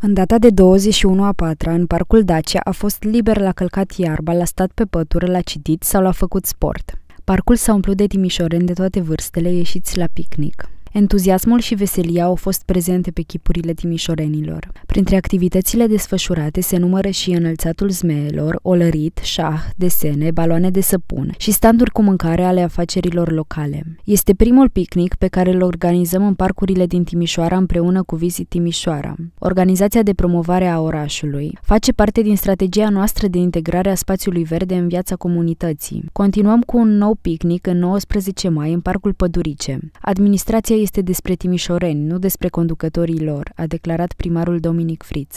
În data de 21 a 4 în parcul Dacia a fost liber la călcat iarba, l-a stat pe pătură, l-a citit sau l-a făcut sport. Parcul s-a umplut de timișoreni de toate vârstele ieșiți la picnic. Entuziasmul și veselia au fost prezente pe chipurile timișorenilor. Printre activitățile desfășurate se numără și înălțatul zmeelor, olărit, șah, desene, baloane de săpun și standuri cu mâncare ale afacerilor locale. Este primul picnic pe care îl organizăm în parcurile din Timișoara împreună cu Vizi Timișoara. Organizația de promovare a orașului face parte din strategia noastră de integrare a spațiului verde în viața comunității. Continuăm cu un nou picnic în 19 mai în Parcul Pădurice. Administrația este despre timișoreni, nu despre conducătorii lor, a declarat primarul Dominic Fritz.